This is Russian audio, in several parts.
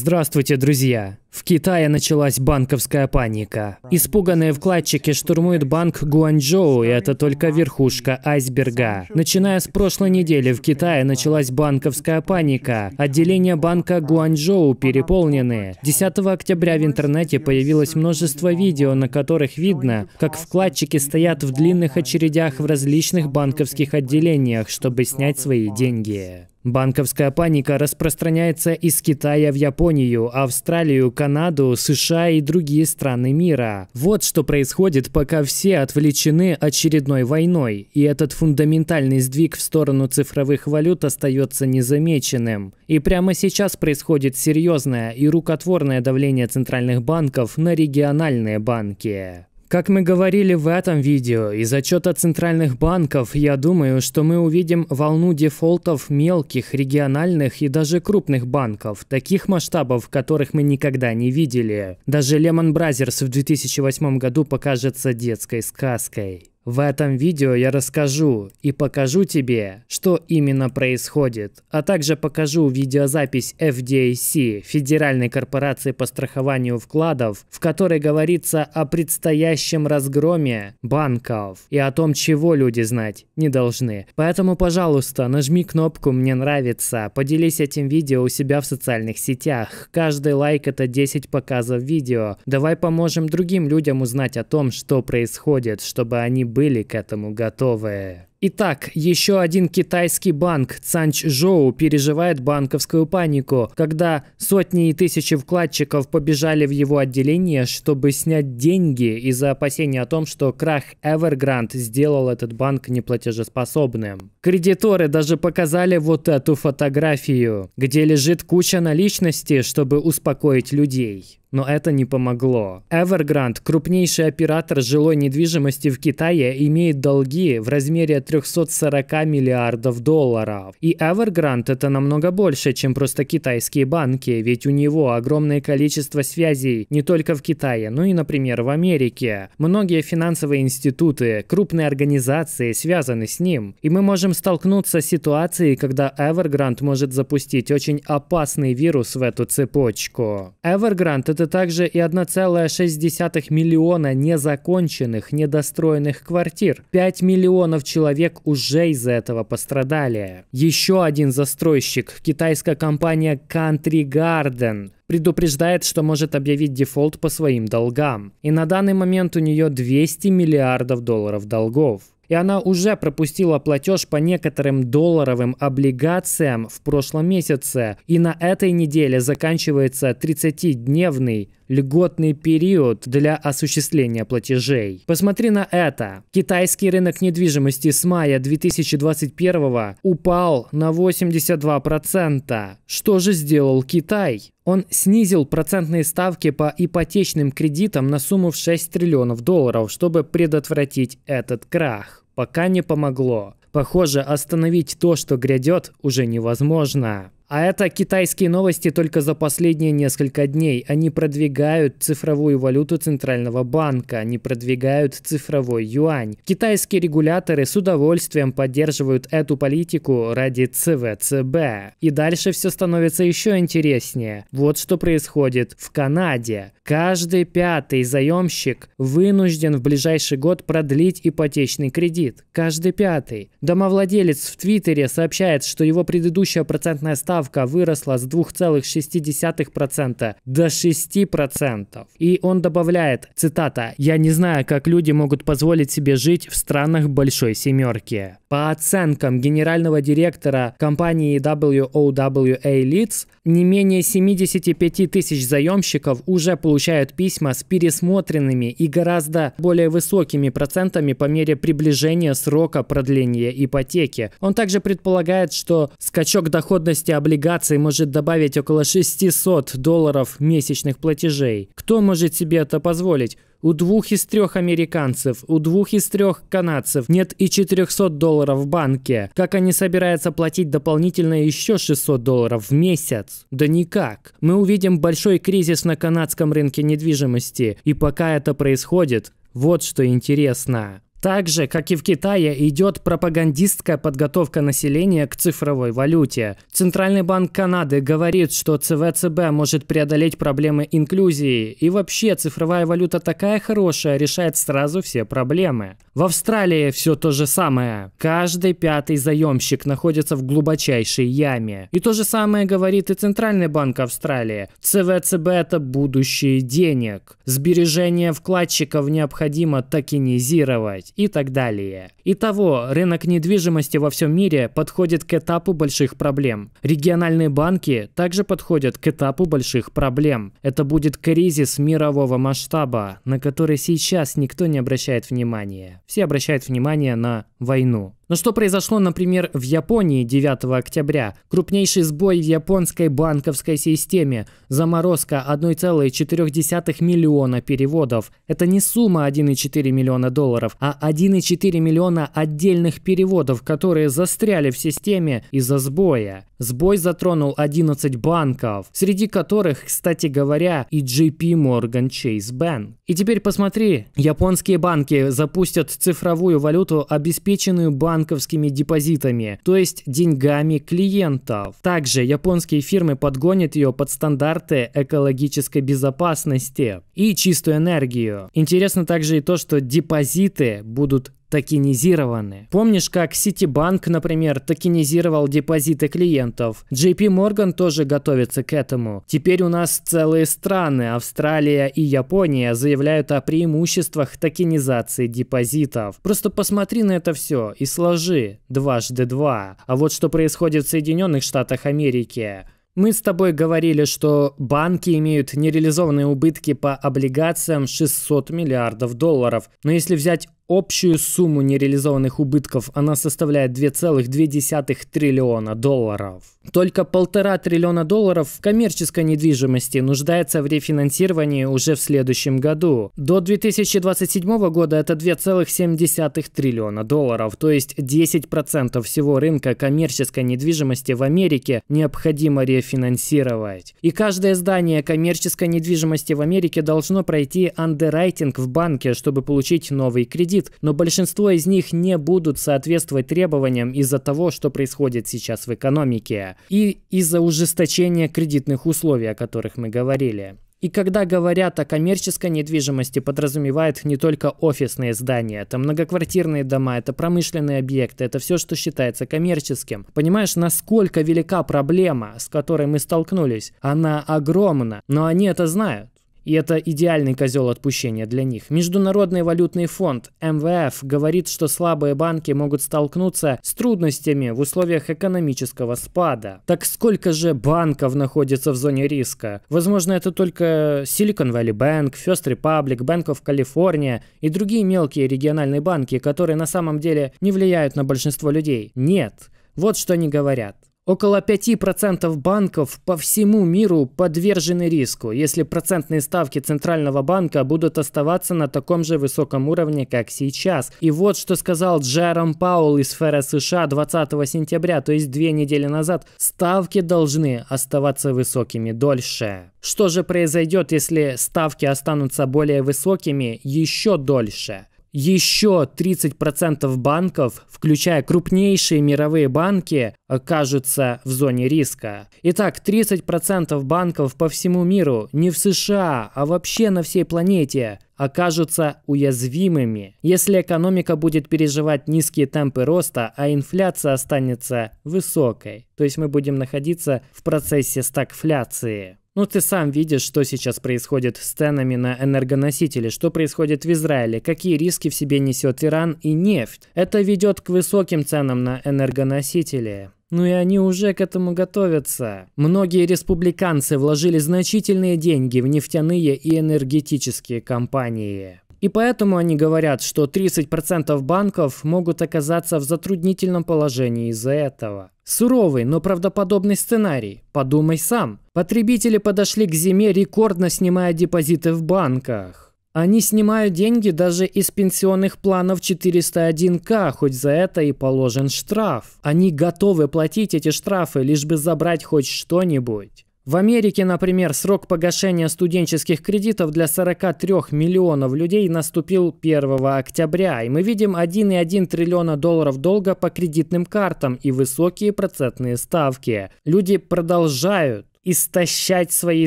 Здравствуйте, друзья! В Китае началась банковская паника. Испуганные вкладчики штурмуют банк Гуанчжоу, и это только верхушка айсберга. Начиная с прошлой недели в Китае началась банковская паника. Отделения банка Гуанчжоу переполнены. 10 октября в интернете появилось множество видео, на которых видно, как вкладчики стоят в длинных очередях в различных банковских отделениях, чтобы снять свои деньги. Банковская паника распространяется из Китая в Японию, Австралию, Канаду, США и другие страны мира. Вот что происходит, пока все отвлечены очередной войной, и этот фундаментальный сдвиг в сторону цифровых валют остается незамеченным. И прямо сейчас происходит серьезное и рукотворное давление центральных банков на региональные банки. Как мы говорили в этом видео, из отчета центральных банков, я думаю, что мы увидим волну дефолтов мелких, региональных и даже крупных банков, таких масштабов, которых мы никогда не видели. Даже Lehman Brothers в 2008 году покажется детской сказкой. В этом видео я расскажу и покажу тебе, что именно происходит, а также покажу видеозапись FDIC, Федеральной корпорации по страхованию вкладов, в которой говорится о предстоящем разгроме банков и о том, чего люди знать не должны. Поэтому, пожалуйста, нажми кнопку «Мне нравится», поделись этим видео у себя в социальных сетях. Каждый лайк – это 10 показов видео. Давай поможем другим людям узнать о том, что происходит, чтобы они были были к этому готовы. Итак, еще один китайский банк Цанчжоу переживает банковскую панику, когда сотни и тысячи вкладчиков побежали в его отделение, чтобы снять деньги из-за опасения о том, что крах Evergrande сделал этот банк неплатежеспособным. Кредиторы даже показали вот эту фотографию, где лежит куча наличности, чтобы успокоить людей. Но это не помогло. Evergrande, крупнейший оператор жилой недвижимости в Китае, имеет долги в размере 340 миллиардов долларов. И Evergrande это намного больше, чем просто китайские банки, ведь у него огромное количество связей не только в Китае, но и, например, в Америке. Многие финансовые институты, крупные организации связаны с ним. И мы можем столкнуться с ситуацией, когда Evergrande может запустить очень опасный вирус в эту цепочку. Evergrande это также и 1,6 миллиона незаконченных, недостроенных квартир. 5 миллионов человек уже из-за этого пострадали. Еще один застройщик, китайская компания Country Garden, предупреждает, что может объявить дефолт по своим долгам. И на данный момент у нее 200 миллиардов долларов долгов и она уже пропустила платеж по некоторым долларовым облигациям в прошлом месяце. И на этой неделе заканчивается 30-дневный льготный период для осуществления платежей. Посмотри на это. Китайский рынок недвижимости с мая 2021 упал на 82%. Что же сделал Китай? Он снизил процентные ставки по ипотечным кредитам на сумму в 6 триллионов долларов, чтобы предотвратить этот крах. Пока не помогло. Похоже, остановить то, что грядет, уже невозможно. А это китайские новости только за последние несколько дней. Они продвигают цифровую валюту Центрального банка, они продвигают цифровой юань. Китайские регуляторы с удовольствием поддерживают эту политику ради ЦВЦБ. И дальше все становится еще интереснее. Вот что происходит в Канаде. Каждый пятый заемщик вынужден в ближайший год продлить ипотечный кредит. Каждый пятый. Домовладелец в Твиттере сообщает, что его предыдущая процентная ставка ставка выросла с 2,6% до 6%. И он добавляет, цитата, «Я не знаю, как люди могут позволить себе жить в странах большой семерки». По оценкам генерального директора компании WOWA Leads, не менее 75 тысяч заемщиков уже получают письма с пересмотренными и гораздо более высокими процентами по мере приближения срока продления ипотеки. Он также предполагает, что скачок доходности облигаций облигаций может добавить около 600 долларов месячных платежей. Кто может себе это позволить? У двух из трех американцев, у двух из трех канадцев нет и 400 долларов в банке. Как они собираются платить дополнительно еще 600 долларов в месяц? Да никак. Мы увидим большой кризис на канадском рынке недвижимости. И пока это происходит, вот что интересно. Так же, как и в Китае, идет пропагандистская подготовка населения к цифровой валюте. Центральный банк Канады говорит, что ЦВЦБ может преодолеть проблемы инклюзии, и вообще цифровая валюта такая хорошая, решает сразу все проблемы. В Австралии все то же самое. Каждый пятый заемщик находится в глубочайшей яме. И то же самое говорит и Центральный банк Австралии. ЦВЦБ это будущее денег. Сбережение вкладчиков необходимо токенизировать. 5 и так далее. Итого, рынок недвижимости во всем мире подходит к этапу больших проблем. Региональные банки также подходят к этапу больших проблем. Это будет кризис мирового масштаба, на который сейчас никто не обращает внимания. Все обращают внимание на войну. Но что произошло, например, в Японии 9 октября? Крупнейший сбой в японской банковской системе, заморозка 1,4 миллиона переводов. Это не сумма 1,4 миллиона долларов, а 1,4 миллиона отдельных переводов, которые застряли в системе из-за сбоя. Сбой затронул 11 банков, среди которых, кстати говоря, и JP Morgan Chase Bank. И теперь посмотри, японские банки запустят цифровую валюту обеспечения обеспеченную банковскими депозитами, то есть деньгами клиентов. Также японские фирмы подгонят ее под стандарты экологической безопасности и чистую энергию. Интересно также и то, что депозиты будут токенизированы. Помнишь, как Citibank, например, токенизировал депозиты клиентов? JP Morgan тоже готовится к этому. Теперь у нас целые страны, Австралия и Япония, заявляют о преимуществах токенизации депозитов. Просто посмотри на это все и сложи дважды два. А вот что происходит в Соединенных Штатах Америки. Мы с тобой говорили, что банки имеют нереализованные убытки по облигациям 600 миллиардов долларов. Но если взять Общую сумму нереализованных убытков она составляет 2,2 триллиона долларов. Только полтора триллиона долларов в коммерческой недвижимости нуждается в рефинансировании уже в следующем году. До 2027 года это 2,7 триллиона долларов, то есть 10% всего рынка коммерческой недвижимости в Америке необходимо рефинансировать. И каждое здание коммерческой недвижимости в Америке должно пройти андеррайтинг в банке, чтобы получить новый кредит кредит, но большинство из них не будут соответствовать требованиям из-за того, что происходит сейчас в экономике и из-за ужесточения кредитных условий, о которых мы говорили. И когда говорят о коммерческой недвижимости, подразумевают не только офисные здания, это многоквартирные дома, это промышленные объекты, это все, что считается коммерческим. Понимаешь, насколько велика проблема, с которой мы столкнулись? Она огромна, но они это знают. И это идеальный козел отпущения для них. Международный валютный фонд МВФ говорит, что слабые банки могут столкнуться с трудностями в условиях экономического спада. Так сколько же банков находится в зоне риска? Возможно, это только Silicon Valley Bank, First Republic, Bank of California и другие мелкие региональные банки, которые на самом деле не влияют на большинство людей. Нет. Вот что они говорят. Около 5% банков по всему миру подвержены риску, если процентные ставки Центрального банка будут оставаться на таком же высоком уровне, как сейчас. И вот что сказал Джером Паул из ФРС США 20 сентября, то есть две недели назад. Ставки должны оставаться высокими дольше. Что же произойдет, если ставки останутся более высокими еще дольше? еще 30% банков, включая крупнейшие мировые банки, окажутся в зоне риска. Итак, 30% банков по всему миру, не в США, а вообще на всей планете, окажутся уязвимыми, если экономика будет переживать низкие темпы роста, а инфляция останется высокой. То есть мы будем находиться в процессе стагфляции. Ну, ты сам видишь, что сейчас происходит с ценами на энергоносители, что происходит в Израиле, какие риски в себе несет Иран и нефть. Это ведет к высоким ценам на энергоносители. Ну и они уже к этому готовятся. Многие республиканцы вложили значительные деньги в нефтяные и энергетические компании. И поэтому они говорят, что 30% банков могут оказаться в затруднительном положении из-за этого. Суровый, но правдоподобный сценарий. Подумай сам. Потребители подошли к зиме, рекордно снимая депозиты в банках. Они снимают деньги даже из пенсионных планов 401к, хоть за это и положен штраф. Они готовы платить эти штрафы, лишь бы забрать хоть что-нибудь. В Америке, например, срок погашения студенческих кредитов для 43 миллионов людей наступил 1 октября, и мы видим 1,1 триллиона долларов долга по кредитным картам и высокие процентные ставки. Люди продолжают истощать свои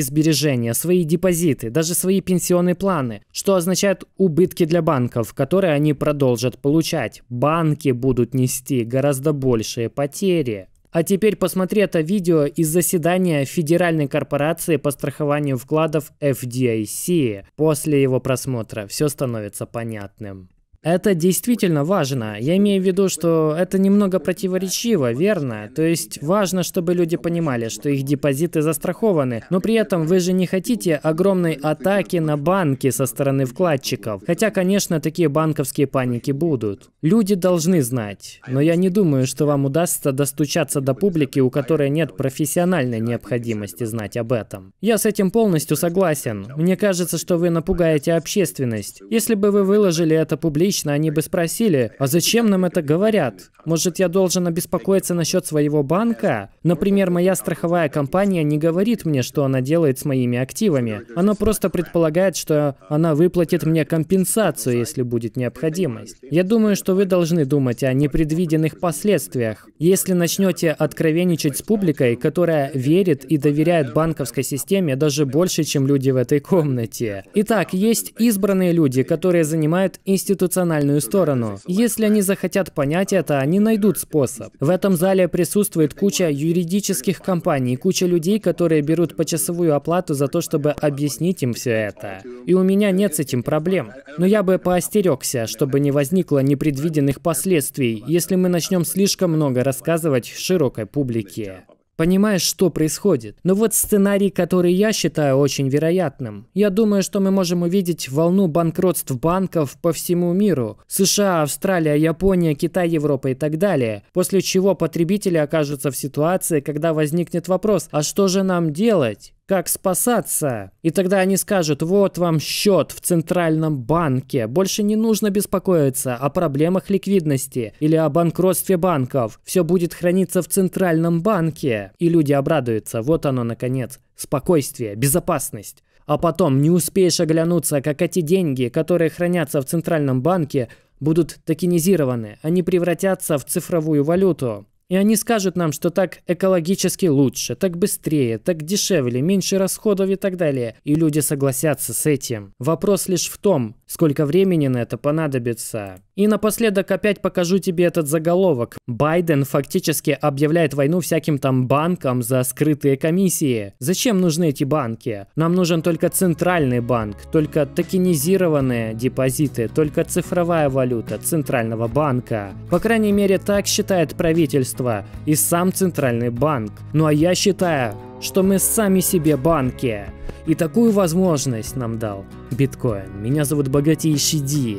сбережения, свои депозиты, даже свои пенсионные планы, что означает убытки для банков, которые они продолжат получать. Банки будут нести гораздо большие потери. А теперь посмотри это видео из заседания Федеральной корпорации по страхованию вкладов FDIC. После его просмотра все становится понятным. Это действительно важно. Я имею в виду, что это немного противоречиво, верно? То есть важно, чтобы люди понимали, что их депозиты застрахованы, но при этом вы же не хотите огромной атаки на банки со стороны вкладчиков. Хотя, конечно, такие банковские паники будут. Люди должны знать, но я не думаю, что вам удастся достучаться до публики, у которой нет профессиональной необходимости знать об этом. Я с этим полностью согласен. Мне кажется, что вы напугаете общественность. Если бы вы выложили это публично, лично, они бы спросили, а зачем нам это говорят? Может, я должен обеспокоиться насчет своего банка? Например, моя страховая компания не говорит мне, что она делает с моими активами. Она просто предполагает, что она выплатит мне компенсацию, если будет необходимость. Я думаю, что вы должны думать о непредвиденных последствиях. Если начнете откровенничать с публикой, которая верит и доверяет банковской системе даже больше, чем люди в этой комнате. Итак, есть избранные люди, которые занимают институциональные эмоциональную сторону. Если они захотят понять это, они найдут способ. В этом зале присутствует куча юридических компаний, куча людей, которые берут почасовую оплату за то, чтобы объяснить им все это. И у меня нет с этим проблем. Но я бы поостерегся, чтобы не возникло непредвиденных последствий, если мы начнем слишком много рассказывать широкой публике понимаешь, что происходит. Но вот сценарий, который я считаю очень вероятным. Я думаю, что мы можем увидеть волну банкротств банков по всему миру. США, Австралия, Япония, Китай, Европа и так далее. После чего потребители окажутся в ситуации, когда возникнет вопрос, а что же нам делать? как спасаться. И тогда они скажут, вот вам счет в Центральном банке, больше не нужно беспокоиться о проблемах ликвидности или о банкротстве банков, все будет храниться в Центральном банке. И люди обрадуются, вот оно наконец, спокойствие, безопасность. А потом не успеешь оглянуться, как эти деньги, которые хранятся в Центральном банке, будут токенизированы, они превратятся в цифровую валюту. И они скажут нам, что так экологически лучше, так быстрее, так дешевле, меньше расходов и так далее. И люди согласятся с этим. Вопрос лишь в том, сколько времени на это понадобится. И напоследок опять покажу тебе этот заголовок. Байден фактически объявляет войну всяким там банкам за скрытые комиссии. Зачем нужны эти банки? Нам нужен только центральный банк, только токенизированные депозиты, только цифровая валюта центрального банка. По крайней мере так считает правительство и сам центральный банк. Ну а я считаю, что мы сами себе банки. И такую возможность нам дал биткоин. Меня зовут Богатейший Ди.